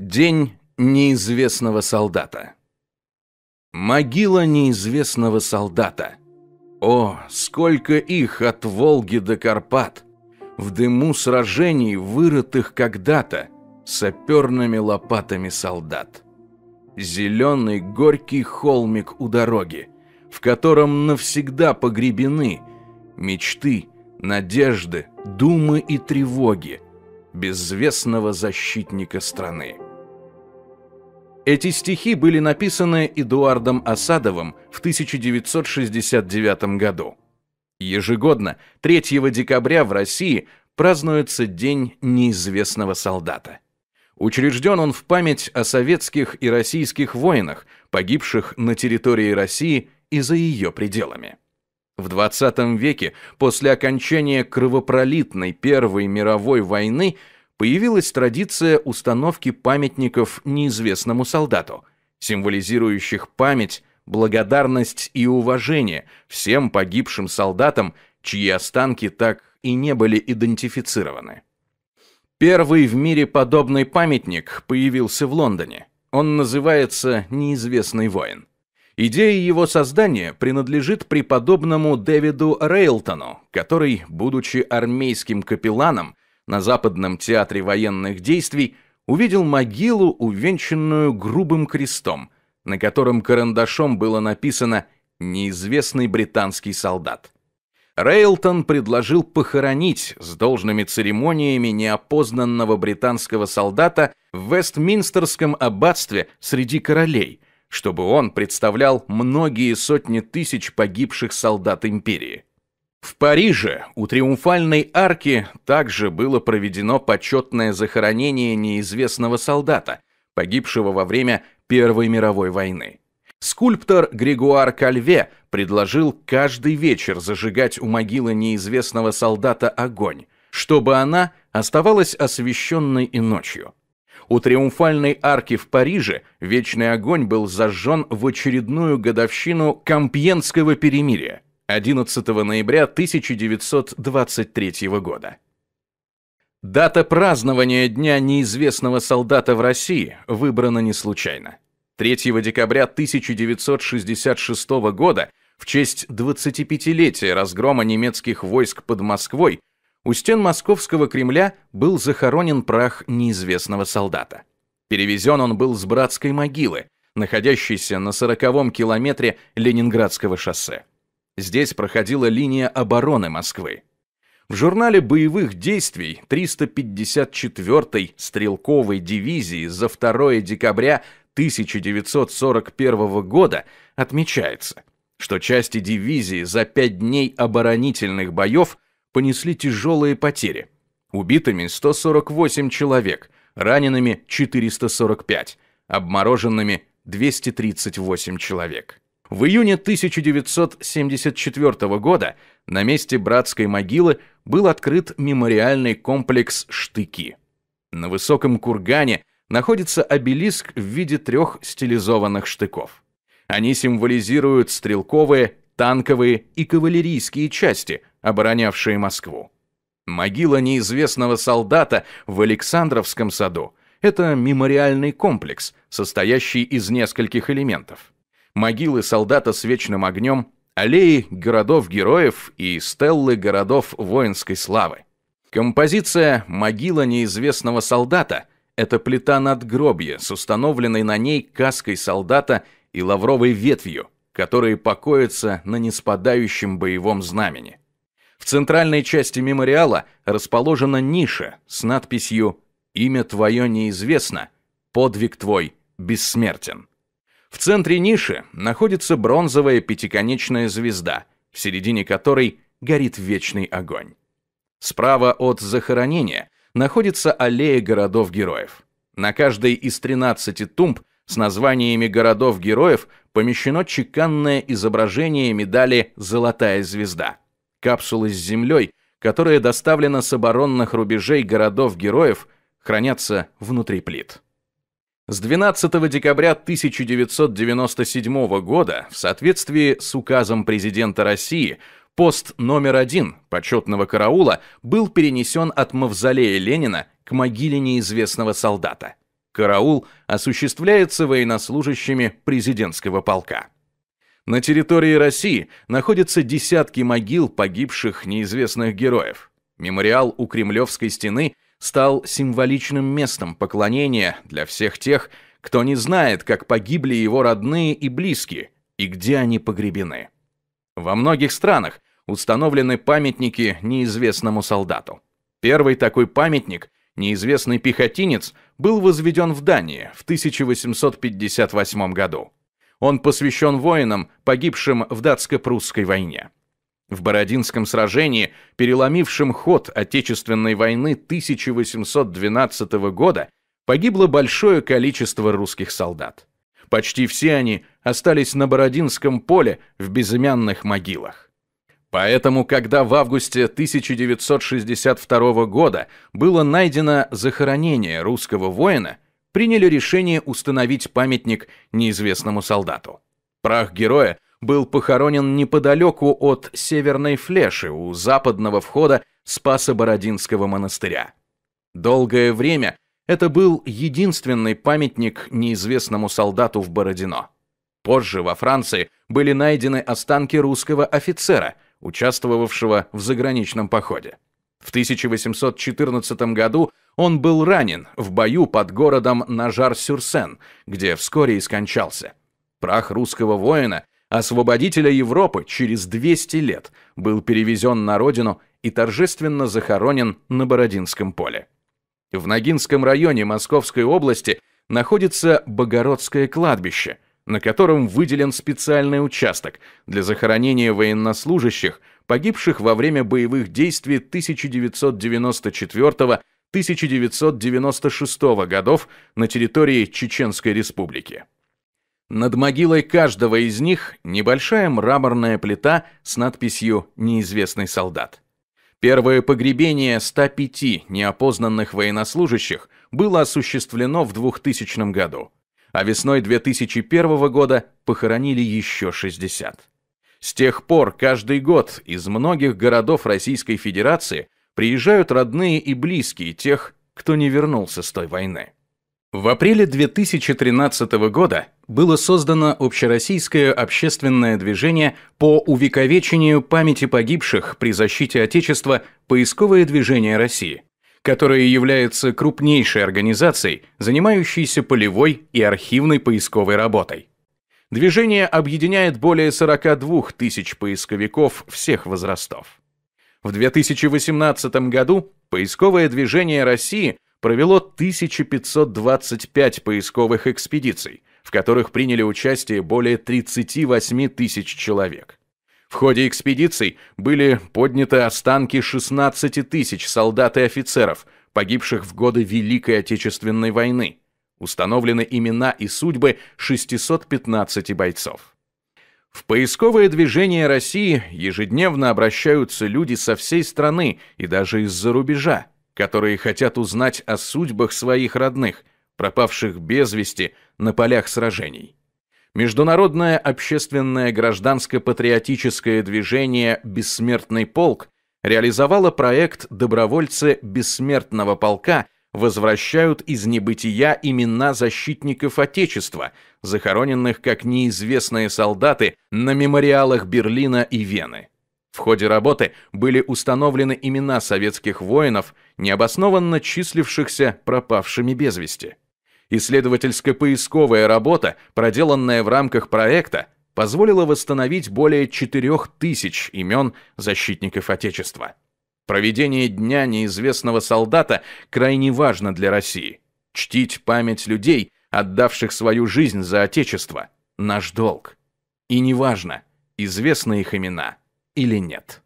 День неизвестного солдата. Могила неизвестного солдата. О, сколько их от Волги до Карпат! В дыму сражений, вырытых когда-то, саперными лопатами солдат. Зеленый горький холмик у дороги, в котором навсегда погребены мечты, надежды, думы и тревоги безвестного защитника страны. Эти стихи были написаны Эдуардом Осадовым в 1969 году. Ежегодно 3 декабря в России празднуется День неизвестного солдата. Учрежден он в память о советских и российских воинах, погибших на территории России и за ее пределами. В 20 веке, после окончания кровопролитной Первой мировой войны, появилась традиция установки памятников неизвестному солдату, символизирующих память, благодарность и уважение всем погибшим солдатам, чьи останки так и не были идентифицированы. Первый в мире подобный памятник появился в Лондоне. Он называется «Неизвестный воин». Идея его создания принадлежит преподобному Дэвиду Рейлтону, который, будучи армейским капелланом, на Западном театре военных действий увидел могилу, увенчанную грубым крестом, на котором карандашом было написано «Неизвестный британский солдат». Рейлтон предложил похоронить с должными церемониями неопознанного британского солдата в Вестминстерском аббатстве среди королей, чтобы он представлял многие сотни тысяч погибших солдат империи. В Париже у Триумфальной арки также было проведено почетное захоронение неизвестного солдата, погибшего во время Первой мировой войны. Скульптор Григуар Кальве предложил каждый вечер зажигать у могилы неизвестного солдата огонь, чтобы она оставалась освещенной и ночью. У Триумфальной арки в Париже вечный огонь был зажжен в очередную годовщину Компьенского перемирия, 11 ноября 1923 года. Дата празднования Дня неизвестного солдата в России выбрана не случайно. 3 декабря 1966 года в честь 25-летия разгрома немецких войск под Москвой у стен московского Кремля был захоронен прах неизвестного солдата. Перевезен он был с братской могилы, находящейся на 40-м километре Ленинградского шоссе. Здесь проходила линия обороны Москвы. В журнале боевых действий 354-й стрелковой дивизии за 2 декабря 1941 года отмечается, что части дивизии за пять дней оборонительных боев понесли тяжелые потери. Убитыми 148 человек, ранеными 445, обмороженными 238 человек. В июне 1974 года на месте братской могилы был открыт мемориальный комплекс «Штыки». На высоком кургане находится обелиск в виде трех стилизованных штыков. Они символизируют стрелковые, танковые и кавалерийские части, оборонявшие Москву. Могила неизвестного солдата в Александровском саду – это мемориальный комплекс, состоящий из нескольких элементов могилы солдата с вечным огнем, аллеи городов-героев и стеллы городов воинской славы. Композиция «Могила неизвестного солдата» — это плита надгробья с установленной на ней каской солдата и лавровой ветвью, которые покоятся на неспадающем боевом знамени. В центральной части мемориала расположена ниша с надписью «Имя твое неизвестно, подвиг твой бессмертен». В центре ниши находится бронзовая пятиконечная звезда, в середине которой горит вечный огонь. Справа от захоронения находится аллея городов-героев. На каждой из 13 тумб с названиями городов-героев помещено чеканное изображение медали «Золотая звезда». Капсулы с землей, которая доставлена с оборонных рубежей городов-героев, хранятся внутри плит. С 12 декабря 1997 года в соответствии с указом президента России пост номер один почетного караула был перенесен от мавзолея Ленина к могиле неизвестного солдата. Караул осуществляется военнослужащими президентского полка. На территории России находятся десятки могил погибших неизвестных героев. Мемориал у Кремлевской стены стал символичным местом поклонения для всех тех, кто не знает, как погибли его родные и близкие, и где они погребены. Во многих странах установлены памятники неизвестному солдату. Первый такой памятник, неизвестный пехотинец, был возведен в Дании в 1858 году. Он посвящен воинам, погибшим в датско-прусской войне. В Бородинском сражении, переломившем ход Отечественной войны 1812 года, погибло большое количество русских солдат. Почти все они остались на Бородинском поле в безымянных могилах. Поэтому, когда в августе 1962 года было найдено захоронение русского воина, приняли решение установить памятник неизвестному солдату. Прах героя был похоронен неподалеку от Северной Флеши у западного входа Спаса Бородинского монастыря. Долгое время это был единственный памятник неизвестному солдату в Бородино. Позже во Франции были найдены останки русского офицера, участвовавшего в заграничном походе. В 1814 году он был ранен в бою под городом Нажар-Сюрсен, где вскоре и скончался. Прах русского воина освободителя Европы, через 200 лет был перевезен на родину и торжественно захоронен на Бородинском поле. В Ногинском районе Московской области находится Богородское кладбище, на котором выделен специальный участок для захоронения военнослужащих, погибших во время боевых действий 1994-1996 годов на территории Чеченской Республики. Над могилой каждого из них небольшая мраморная плита с надписью «Неизвестный солдат». Первое погребение 105 неопознанных военнослужащих было осуществлено в 2000 году, а весной 2001 года похоронили еще 60. С тех пор каждый год из многих городов Российской Федерации приезжают родные и близкие тех, кто не вернулся с той войны. В апреле 2013 года было создано общероссийское общественное движение по увековечению памяти погибших при защите Отечества «Поисковое движение России», которое является крупнейшей организацией, занимающейся полевой и архивной поисковой работой. Движение объединяет более 42 тысяч поисковиков всех возрастов. В 2018 году «Поисковое движение России» провело 1525 поисковых экспедиций – в которых приняли участие более 38 тысяч человек. В ходе экспедиций были подняты останки 16 тысяч солдат и офицеров, погибших в годы Великой Отечественной войны. Установлены имена и судьбы 615 бойцов. В поисковое движение России ежедневно обращаются люди со всей страны и даже из-за рубежа, которые хотят узнать о судьбах своих родных – пропавших без вести на полях сражений. Международное общественное гражданско-патриотическое движение «Бессмертный полк» реализовало проект «Добровольцы бессмертного полка» возвращают из небытия имена защитников Отечества, захороненных как неизвестные солдаты на мемориалах Берлина и Вены. В ходе работы были установлены имена советских воинов, необоснованно числившихся пропавшими без вести. Исследовательско-поисковая работа, проделанная в рамках проекта, позволила восстановить более 4000 имен защитников Отечества. Проведение Дня неизвестного солдата крайне важно для России. Чтить память людей, отдавших свою жизнь за Отечество, наш долг. И неважно, известны их имена или нет.